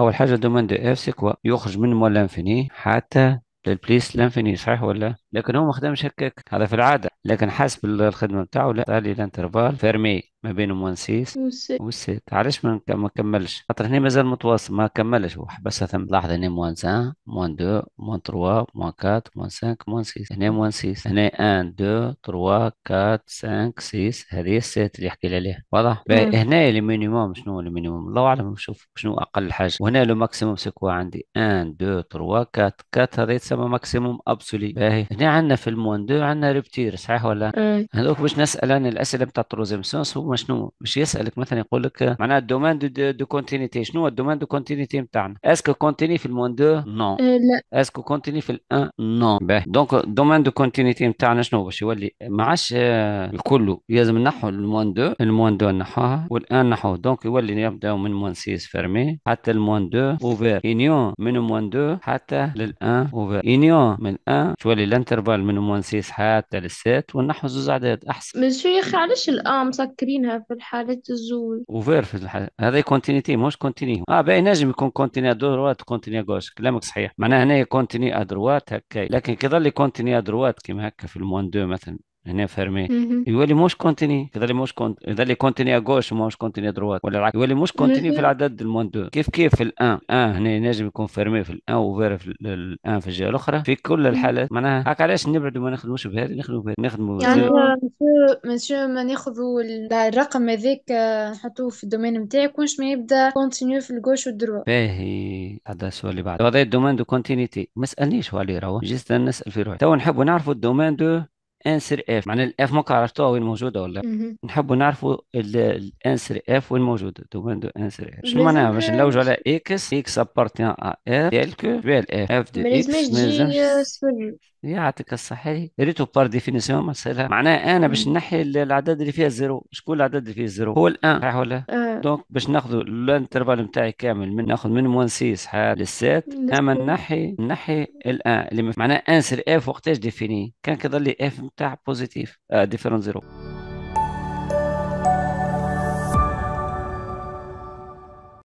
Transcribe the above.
اول حاجه دومين دو اف سي كوا يخرج من مول لانفيني حتى للبليس لانفيني صحيح ولا لكن هو ما خدمش هكاك هذا في العاده لكن حسب الخدمه بتاعه لا قال لي الانترفال فيرمي ما بين موان 6 والسيت علاش ما كملش خاطر هنا مازال متواصل ما كملش بس ثم لاحظ هنا موان 1 موان 2 موان 3 موان 4 موان 5 موان 6 هنا موان 6 هنا 1 2 3 4 5 6 هذه السيت اللي يحكي عليها واضح نعم. هنا المينيموم شنو المينيموم الله اعلم نشوف شنو اقل حاجه وهنا لو ماكسيموم سكوا عندي 1 2 3 4 كات هذا يتسمى ماكسيموم ابسولي باهي هنا عندنا في المون دو عندنا ريبتير صحيح ولا إيه. هذوك باش نسال انا الاسئله نتاع سونس هو شنو باش يسالك مثلا يقول لك معناها الدومين دو, دو كونتينيتي شنو هو الدومين دو كونتينيتي نتاعنا اسكو كونتيني في المون دو نو إيه، لا اسكو كونتيني في الان نو باهي دونك الدومين دو كونتينيتي نتاعنا شنو باش يولي ما عادش آه، الكل لازم نحو الموان دو الموان دو نحوها والان نحوه دونك يولي نبداو من موان سيس فيرمي حتى الموان دو اوفير يونيون من موان دو حتى للان اوفير يونيون من الان تولي لانت الانترفال من مونسيس حتى للسات ونحو زوز عدد احسن شو يا اخي علاش الان مسكرينها في الحالات الزول وفير في الحالات هذا كونتينيتي مش كونتيني اه باين نجم يكون كونتيني ادروات كونتيني غوش كلامك صحيح معناها هنا كونتيني ادروات هكا لكن كي ظل كونتيني ادروات كيما هكا في الموان دو مثلا هنا فيرمي يولي مش كونتيني يظل مش كونت يظل كونتيني اغوش مش كونتيني دروات ولا العكس يولي مش كونتيني في العدد المون دو كيف كيف في الان اه هنا ينجم يكون فيرمي في الان وفير في الان في الجهه الاخرى في كل الحالات معناها هاك علاش نبعد ما نخدموش بهذه نخدموا بهذه نخدموا يعني مسيو ما ناخذوا الرقم هذاك نحطوه في الدومين نتاعك كونش ما يبدا كونتينيو في الجوش والدرو باهي هذا السؤال اللي بعد هذا الدومين دو كونتينيتي ما سالنيش عليه راهو جيست نسال في روحي تو نحبوا نعرفوا الدومين دو انسر اف معناها الاف ماكو عرفتوها وين موجوده ولا نحبوا نعرفوا الانسر اف وين موجوده دومين دو انسر اف شنو معناها باش نلوج على اكس اكس ابارتيان ا اف ديالك كو اف دي اكس ما لازمش تجي يعطيك الصحيح يا ريتو بار ديفينيسيون مسألة معناها انا باش نحي الاعداد اللي فيها زيرو شكون الاعداد اللي فيها زيرو هو الان صحيح ولا آه. دونك باش ناخذ الانترفال نتاعي كامل من ناخذ من موان 6 حال للسات اما نحي نحي الان اللي معناها انسر اف وقتاش ديفيني كان كيظل لي اف نتاع بوزيتيف آه ديفيرون زيرو